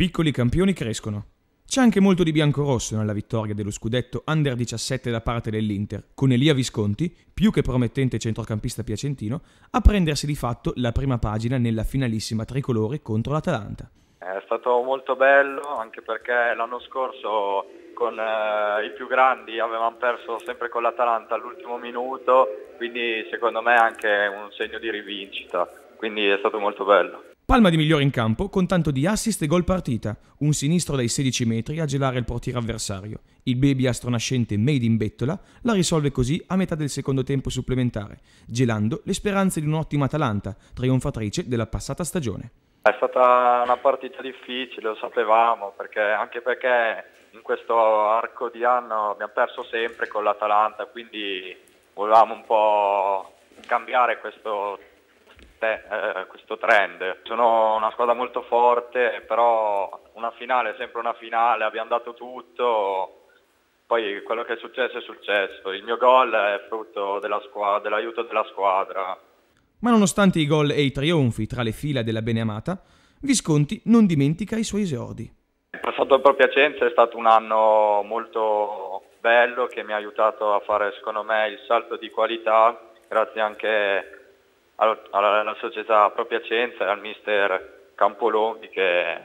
Piccoli campioni crescono. C'è anche molto di biancorosso nella vittoria dello scudetto Under 17 da parte dell'Inter, con Elia Visconti, più che promettente centrocampista piacentino, a prendersi di fatto la prima pagina nella finalissima tricolore contro l'Atalanta. È stato molto bello anche perché l'anno scorso con eh, i più grandi avevamo perso sempre con l'Atalanta all'ultimo minuto, quindi secondo me è anche un segno di rivincita, quindi è stato molto bello. Palma di migliore in campo con tanto di assist e gol partita, un sinistro dai 16 metri a gelare il portiere avversario. Il baby astronascente made in bettola la risolve così a metà del secondo tempo supplementare, gelando le speranze di un'ottima Atalanta, trionfatrice della passata stagione. È stata una partita difficile, lo sapevamo, perché, anche perché in questo arco di anno abbiamo perso sempre con l'Atalanta, quindi volevamo un po' cambiare questo te, eh, questo trend. Sono una squadra molto forte, però una finale è sempre una finale, abbiamo dato tutto, poi quello che è successo è successo, il mio gol è frutto della squadra, dell'aiuto della squadra. Ma nonostante i gol e i trionfi tra le fila della Beneamata, Visconti non dimentica i suoi esordi. Il passato per Piacenza è stato un anno molto bello che mi ha aiutato a fare secondo me il salto di qualità grazie anche alla, società Pro Piacenza e al mister Campolombi che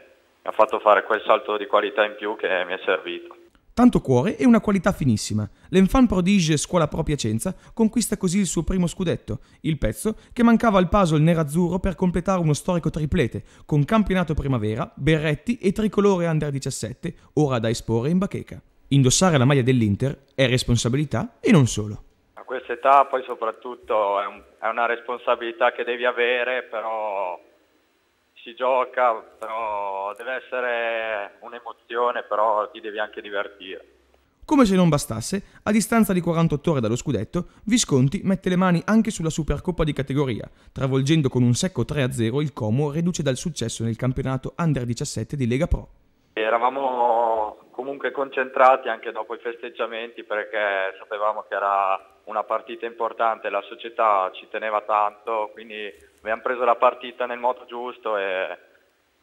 mi ha fatto fare quel salto di qualità in più che mi è servito. Tanto cuore e una qualità finissima. L'Enfant Prodige Scuola Pro Piacenza conquista così il suo primo scudetto, il pezzo che mancava al puzzle nerazzurro per completare uno storico triplete, con campionato primavera, berretti e tricolore under 17, ora da esporre in bacheca. Indossare la maglia dell'Inter è responsabilità e non solo questa età poi soprattutto è, un, è, una responsabilità che devi avere, però si gioca, però deve essere un'emozione, però ti devi anche divertire. Come se non bastasse, a distanza di 48 ore dallo scudetto, Visconti mette le mani anche sulla Supercoppa di categoria, travolgendo con un secco 3-0 il Como, reduce dal successo nel campionato Under 17 di Lega Pro. Eravamo comunque concentrati anche dopo i festeggiamenti perché sapevamo che era una partita importante, la società ci teneva tanto, quindi abbiamo preso la partita nel modo giusto e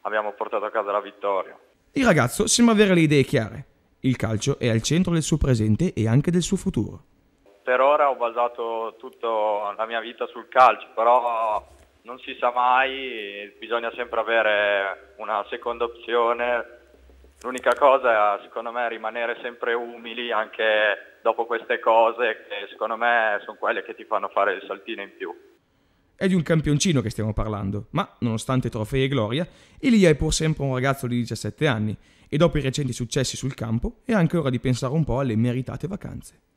abbiamo portato a casa la vittoria. Il ragazzo sembra avere le idee chiare. Il calcio è al centro del suo presente e anche del suo futuro. Per ora ho basato tutta la mia vita sul calcio, però non si sa mai, bisogna sempre avere una seconda opzione L'unica cosa secondo me è rimanere sempre umili anche dopo queste cose che secondo me sono quelle che ti fanno fare il saltino in più. È di un campioncino che stiamo parlando, ma nonostante trofei e gloria, Elia è pur sempre un ragazzo di 17 anni e dopo i recenti successi sul campo è anche ora di pensare un po' alle meritate vacanze.